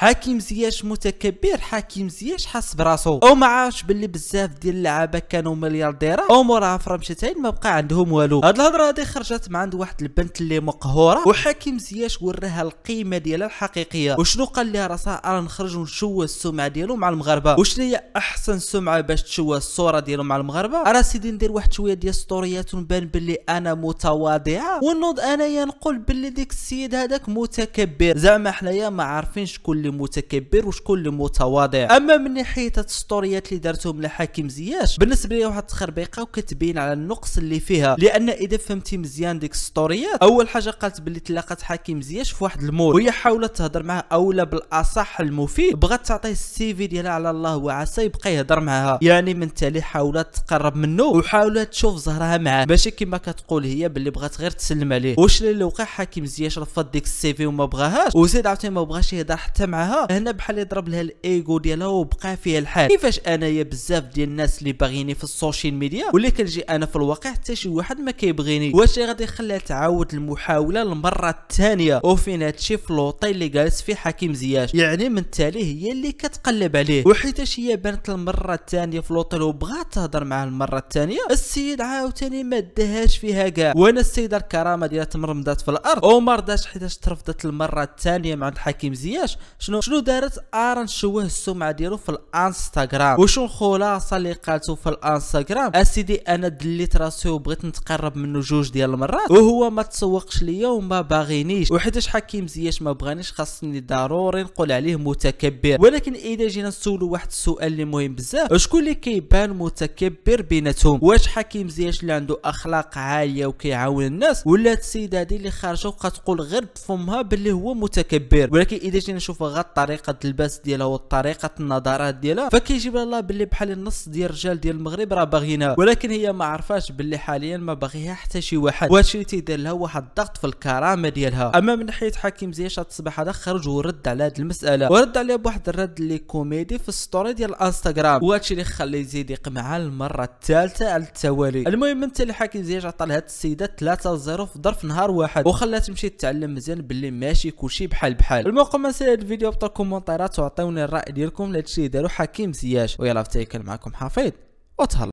حكيم زياش متكبر حكيم زياش حاس براسو او ما عارفش باللي بزاف ديال اللعابه كانوا مليارديرا او موراها في ما بقى عندهم والو هاد الهضره هادي خرجت من عند واحد البنت اللي مقهوره وحكيم زياش وراها القيمه ديالها الحقيقيه وشنو قال لها راسها انا نخرج ونشوه السمعه ديالو مع المغاربه وشنو هي احسن سمعه باش تشوه الصوره ديالو مع المغاربه انا سيدي ندير واحد شويه ديال ستوريات ونبان باللي انا متواضعه ونوض انايا نقول باللي ديك السيد هذاك متكبر زعما حنايا ما عارفين شكون اللي متكبر وشكون اللي متواضع اما من ناحيه السطوريات اللي دارتهم لحاكم زياش بالنسبه لي واحد التخربيقه وكتبين على النقص اللي فيها لان اذا فهمتي مزيان ديك السطوريات اول حاجه قالت باللي تلاقات حكيم زياش في واحد المول وهي حاولت تهضر معاه اولا بالاصح المفيد بغات تعطيه السيفي ديالها على الله وعسى يبقى يهضر معاها يعني من تالي حاولت تقرب منه وحاولت تشوف زهرها معاه ماشي كما كتقول هي باللي بغات غير تسلم عليه واش اللي وقع حكيم زياش رفض ديك السيفي وما بغاهاش وزيد عاوتاني ما بغاش يهضر حتى مع معاها هنا بحال يضرب لها الايجو ديالها وبقى فيها الحال كيفاش انايا بزاف ديال الناس اللي باغيني في السوشيال ميديا واللي كنجي انا في الواقع حتى شي واحد ما كيبغيني واش غادي يخليها تعاود المحاوله المره الثانيه وفين هادشي فلوطي اللي جالس فيه حكيم زياش يعني من التالي هي اللي كتقلب عليه وحيتاش هي بانت المره الثانيه في لوطي وبغات تهضر معاه المره الثانيه السيد عاوتاني ما دهاش فيها كاع وانا السيده الكرامه ديالها تمرمدات في الارض وما رضاش حيتاش ترفضت المره الثانيه مع الحكيم زياش شنو شنو دارت ارن شوه السمعه ديالو في الانستغرام وشنو الخلاصه اللي قالته في الانستغرام اسيدي انا دليت راسي وبغيت نتقرب منه جوج ديال المرات وهو ما تسوقش ليا وما باغينيش وحيتاش حكيم زياش ما بغانيش خاصني ضروري نقول عليه متكبر ولكن اذا جينا نسولو واحد السؤال اللي مهم بزاف شكون اللي كيبان متكبر بيناتهم واش حكيم زياش اللي عنده اخلاق عاليه وكيعاون الناس ولا السيده هذه اللي خارجه وكتقول غير بفمها باللي هو متكبر ولكن اذا جينا نشوف طريقه اللباس ديالها وطريقه النظرات ديالها فكيجيب لها باللي بحال النص ديال الرجال ديال المغرب راه باغينا ولكن هي ما عرفاش باللي حاليا ما باغيها حتى شي واحد وهادشي اللي تيدير لها واحد الضغط في الكرامه ديالها اما من ناحيه حكيم زياش الصباح هذا خرج ورد على هاد المساله ورد عليها بواحد الرد اللي كوميدي في الستوري ديال الانستغرام وهادشي اللي خلى يزيد يقمع المره الثالثه على التوالي المهم انت اللي حكيم زياش عطى لهاد السيده 3 0 في ظرف نهار واحد وخلات تمشي تتعلم مزيان باللي ماشي كلشي بحال بحال المهم مسألة الفيديو الفيديو بطل كومونتيرات وعطيوني الراي ديالكم لهادشي اللي دارو حكيم زياش ويلا فتايكل معكم حفيظ وتهلا